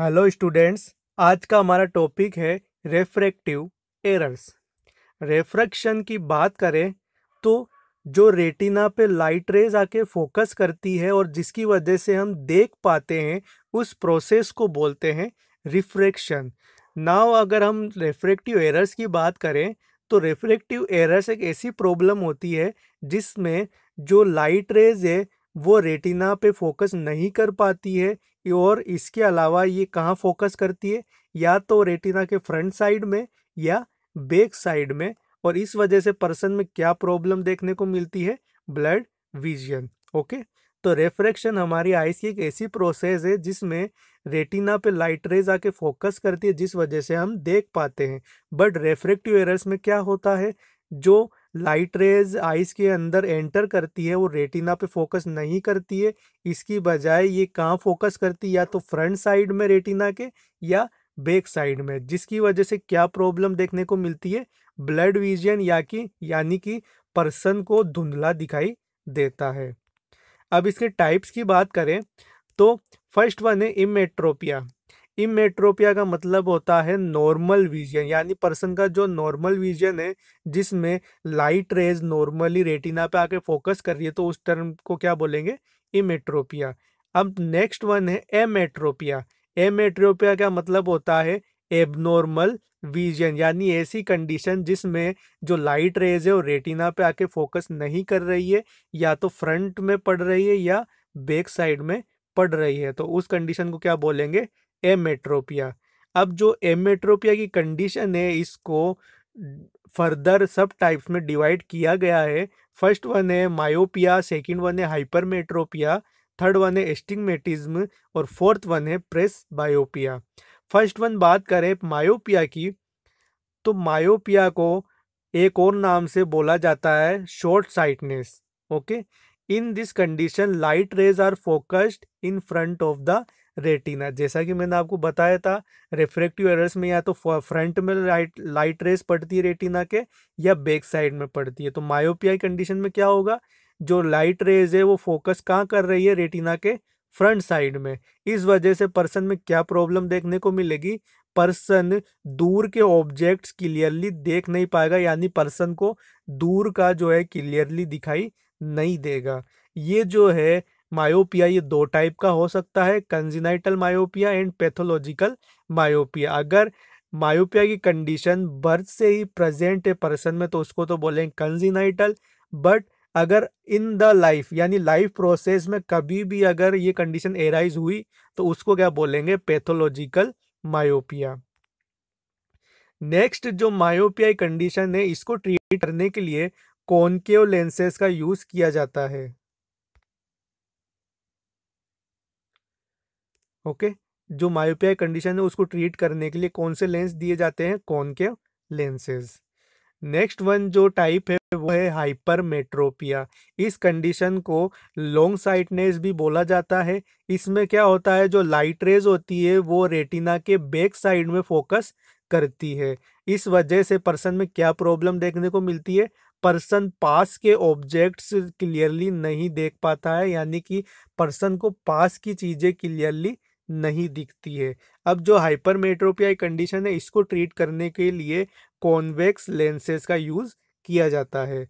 hello students आज का हमारा टॉपिक है रेफ्रेक्टिव एरर्स रेफ्रैक्शन की बात करें तो जो रेटिना पे लाइट रेज आके फोकस करती है और जिसकी वजह से हम देख पाते हैं उस प्रोसेस को बोलते हैं रिफ्रैक्शन नाव अगर हम रेफ्रेक्टिव एरर्स की बात करें तो रेफ्रेक्टिव एरर्स एक ऐसी प्रॉब्लम होती है जिसमें जो लाइट रेज है वो रेटिना पे फोकस नहीं कर पाती है और इसके अलावा ये कहाँ फोकस करती है या तो रेटिना के फ्रंट साइड में या बैक साइड में और इस वजह से पर्सन में क्या प्रॉब्लम देखने को मिलती है ब्लड विजन ओके तो रेफ्रेक्शन हमारी आइस की एक ऐसी प्रोसेस है जिसमें रेटिना पे लाइट रेज आके फोकस करती है जिस वजह से हम देख पाते हैं बट रेफ्रेक्टिव एरर्स में क्या होता है जो लाइट रेज आइस के अंदर एंटर करती है वो रेटिना पे फोकस नहीं करती है इसकी बजाय ये कहाँ फोकस करती है या तो फ्रंट साइड में रेटिना के या बैक साइड में जिसकी वजह से क्या प्रॉब्लम देखने को मिलती है ब्लड विजन या कि यानी कि पर्सन को धुंधला दिखाई देता है अब इसके टाइप्स की बात करें तो फर्स्ट वन है इमेट्रोपिया इमेट्रोपिया का मतलब होता है नॉर्मल विजन यानी पर्सन का जो नॉर्मल विजन है जिसमें लाइट रेज नॉर्मली रेटिना पे आके फोकस कर रही है तो उस टर्म को क्या बोलेंगे इमेट्रोपिया अब नेक्स्ट वन है एमेट्रोपिया एमेट्रोपिया का मतलब होता है एबनॉर्मल विजन यानी ऐसी कंडीशन जिसमें जो लाइट रेज है वो रेटिना पे आके फोकस नहीं कर रही है या तो फ्रंट में पड़ रही है या बैक साइड में पड़ रही है तो उस कंडीशन को क्या बोलेंगे एमेट्रोपिया अब जो एमेट्रोपिया की कंडीशन है इसको फर्दर सब टाइप्स में डिवाइड किया गया है फर्स्ट वन है मायोपिया सेकंड वन है हाइपरमेट्रोपिया थर्ड वन है एस्टिगमेटिज्म और फोर्थ वन है प्रेस बायोपिया फर्स्ट वन बात करें मायोपिया की तो मायोपिया को एक और नाम से बोला जाता है short sightedness okay in this condition light rays are focused in front of the retina जैसा कि मैंने आपको बताया था रिफ्रेक्टिव एरर्स में या तो फ्रंट में लाइट लाइट रेस पड़ती है रेटिना के या बैक साइड में पड़ती है तो मायोपिया कंडीशन में क्या होगा जो लाइट रेज है वो फोकस कहाँ कर रही है रेटिना के फ्रंट साइड में इस वजह से पर्सन में क्या प्रॉब्लम देखने को मिलेगी पर्सन दूर के ऑब्जेक्ट्स क्लियरली देख नहीं पाएगा यानी पर्सन को दूर का जो है क्लियरली दिखाई नहीं देगा ये जो है मायोपिया ये दो टाइप का हो सकता है congenital myopia and pathological myopia अगर मायोपिया की कंडीशन बर्थ से ही प्रेजेंट है पर्सन में तो उसको तो बोलेंगे कंजिनाइटल बट अगर इन द लाइफ यानी लाइफ प्रोसेस में कभी भी अगर ये कंडीशन एराइज हुई तो उसको क्या बोलेंगे पैथोलॉजिकल मायोपिया नेक्स्ट जो मायोपिया कंडीशन है इसको ट्रीट करने के लिए कॉनकेव लेंसेज का यूज़ किया जाता है ओके जो मायोपिया कंडीशन है उसको ट्रीट करने के लिए कौन से लेंस दिए जाते हैं कौन के लेंसेज नेक्स्ट वन जो टाइप है वो है हाइपरमेट्रोपिया इस कंडीशन को लॉन्ग साइटनेस भी बोला जाता है इसमें क्या होता है जो लाइट रेज होती है वो रेटिना के बैक साइड में फोकस करती है इस वजह से पर्सन में क्या प्रॉब्लम देखने को मिलती है पर्सन पास के ऑब्जेक्ट्स क्लियरली नहीं देख पाता है यानी कि पर्सन को पास की चीज़ें क्लियरली नहीं दिखती है अब जो हाइपर मेट्रोपियाई कंडीशन है इसको ट्रीट करने के लिए कॉन्वेक्स लेंसेज का यूज़ किया जाता है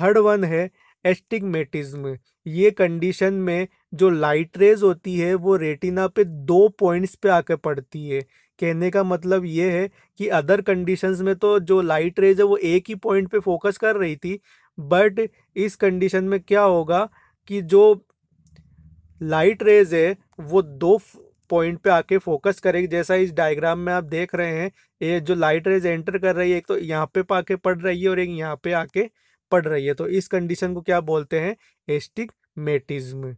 थर्ड वन है एस्टिगमेटिज्म ये कंडीशन में जो लाइट रेज होती है वो रेटिना पे दो पॉइंट्स पे आकर पड़ती है कहने का मतलब ये है कि अदर कंडीशंस में तो जो लाइट रेज है वो एक ही पॉइंट पे फोकस कर रही थी बट इस कंडीशन में क्या होगा कि जो लाइट रेज है वो दो पॉइंट पे आके फोकस करेगी जैसा इस डायग्राम में आप देख रहे हैं ये जो लाइट रेज एंटर कर रही है एक तो यहाँ पे आके पड़ रही है और एक यहाँ पे आके पड़ रही है तो इस कंडीशन को क्या बोलते हैं एस्टिकमेटिज्म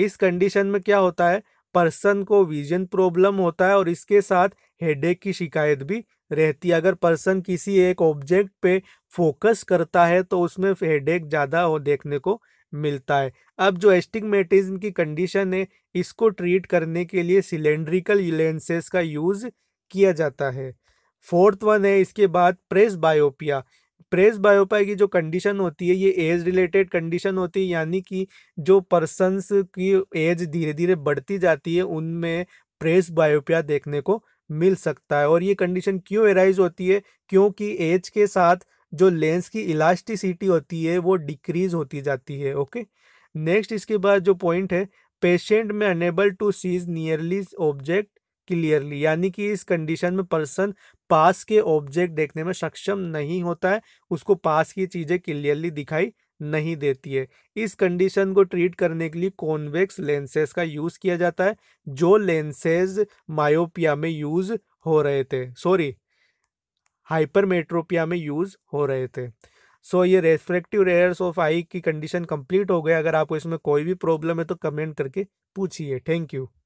इस कंडीशन में क्या होता है पर्सन को विजन प्रॉब्लम होता है और इसके साथ हेडेक की शिकायत भी रहती है अगर पर्सन किसी एक ऑब्जेक्ट पे फोकस करता है तो उसमें हेडेक ज़्यादा हो देखने को मिलता है अब जो एस्टिगमेटिज्म की कंडीशन है इसको ट्रीट करने के लिए सिलेंड्रिकल लेंसेस का यूज़ किया जाता है फोर्थ वन है इसके बाद प्रेस बायोपिया प्रेस बायोपाई की जो कंडीशन होती है ये एज रिलेटेड कंडीशन होती है यानी कि जो पर्सनस की एज धीरे धीरे बढ़ती जाती है उनमें प्रेस बायोपिया देखने को मिल सकता है और ये कंडीशन क्यों एराइज होती है क्योंकि एज के साथ जो लेंस की इलास्टिसिटी होती है वो डिक्रीज होती जाती है ओके नेक्स्ट इसके बाद जो पॉइंट है पेशेंट में unable to sees nearly object clearly यानी कि इस कंडीशन में पर्सन पास के ऑब्जेक्ट देखने में सक्षम नहीं होता है उसको पास की चीज़ें क्लियरली दिखाई नहीं देती है इस कंडीशन को ट्रीट करने के लिए कॉन्वेक्स लेंसेज का यूज़ किया जाता है जो लेंसेज मायोपिया में यूज़ हो रहे थे सॉरी हाइपरमेट्रोपिया में यूज़ हो रहे थे सो so, ये रेफ्रेक्टिव रेयर्स ऑफ आई की कंडीशन कंप्लीट हो गया अगर आपको इसमें कोई भी प्रॉब्लम है तो कमेंट करके पूछिए थैंक यू